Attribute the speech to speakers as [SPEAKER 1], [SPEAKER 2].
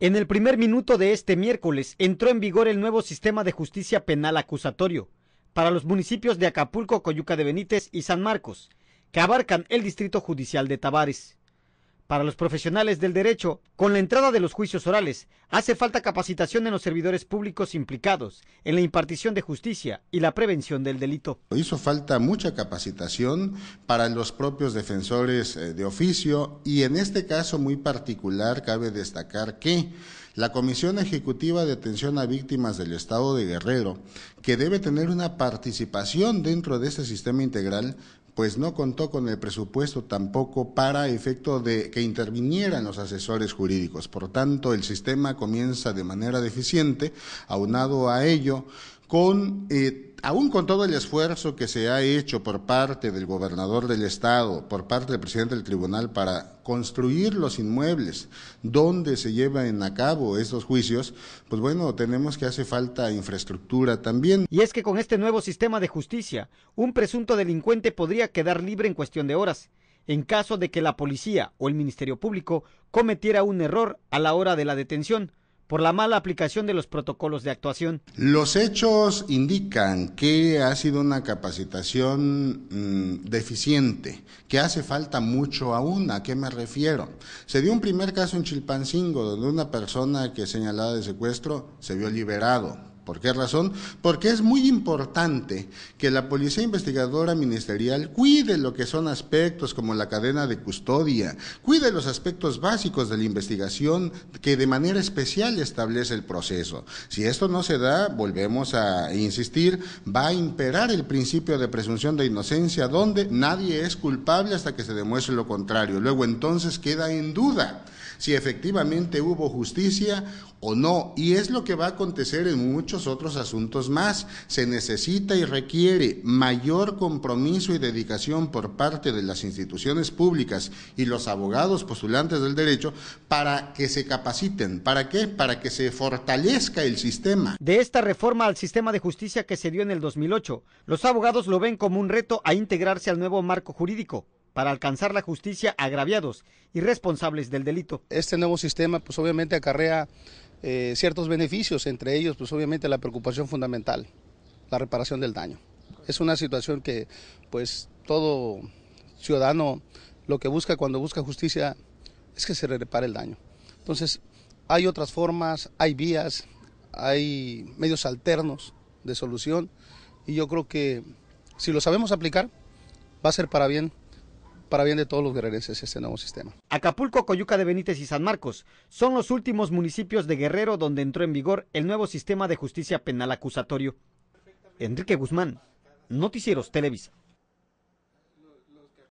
[SPEAKER 1] En el primer minuto de este miércoles entró en vigor el nuevo sistema de justicia penal acusatorio para los municipios de Acapulco, Coyuca de Benítez y San Marcos, que abarcan el Distrito Judicial de Tavares para los profesionales del derecho con la entrada de los juicios orales. Hace falta capacitación en los servidores públicos implicados,
[SPEAKER 2] en la impartición de justicia y la prevención del delito. Hizo falta mucha capacitación para los propios defensores eh, de oficio y en este caso muy particular cabe destacar que la Comisión Ejecutiva de Atención a Víctimas del Estado de Guerrero, que debe tener una participación dentro de este sistema integral, pues no contó con el presupuesto tampoco para efecto de que intervinieran los asesores jurídicos. Por tanto, el sistema comienza de manera deficiente, aunado a ello con, eh, aún con todo el esfuerzo que se ha hecho por parte del gobernador del estado, por parte del presidente del tribunal para construir los inmuebles donde se llevan a cabo estos juicios, pues bueno, tenemos que hace falta infraestructura también. Y es que con este nuevo sistema de justicia, un presunto delincuente
[SPEAKER 1] podría quedar libre en cuestión de horas en caso de que la policía o el Ministerio Público cometiera un error a la hora de la detención por la mala aplicación de los protocolos de actuación.
[SPEAKER 2] Los hechos indican que ha sido una capacitación mm, deficiente, que hace falta mucho aún. ¿A qué me refiero? Se dio un primer caso en Chilpancingo, donde una persona que señalaba de secuestro se vio liberado ¿Por qué razón? Porque es muy importante que la Policía Investigadora Ministerial cuide lo que son aspectos como la cadena de custodia, cuide los aspectos básicos de la investigación que de manera especial establece el proceso. Si esto no se da, volvemos a insistir, va a imperar el principio de presunción de inocencia donde nadie es culpable hasta que se demuestre lo contrario. Luego entonces queda en duda si efectivamente hubo justicia o no. Y es lo que va a acontecer en muchos otros asuntos más. Se necesita y requiere mayor compromiso y dedicación por parte de las instituciones públicas y los abogados postulantes del derecho para que se capaciten. ¿Para qué? Para que se fortalezca el sistema. De
[SPEAKER 1] esta reforma al sistema de justicia que se dio en el 2008, los abogados lo ven como un reto a integrarse al nuevo marco jurídico para alcanzar la justicia agraviados y responsables del
[SPEAKER 3] delito. Este nuevo sistema pues obviamente acarrea eh, ciertos beneficios, entre ellos pues obviamente la preocupación fundamental, la reparación del daño. Es una situación que pues todo ciudadano lo que busca cuando busca justicia es que se repare el daño. Entonces hay otras formas, hay vías, hay medios alternos de solución y yo creo que si lo sabemos aplicar va a ser para bien para bien de todos los guerrerenses este nuevo sistema. Acapulco, Coyuca de
[SPEAKER 1] Benítez y San Marcos son los últimos municipios de Guerrero donde entró en vigor el nuevo sistema de justicia penal acusatorio. Enrique Guzmán, Noticieros Televisa.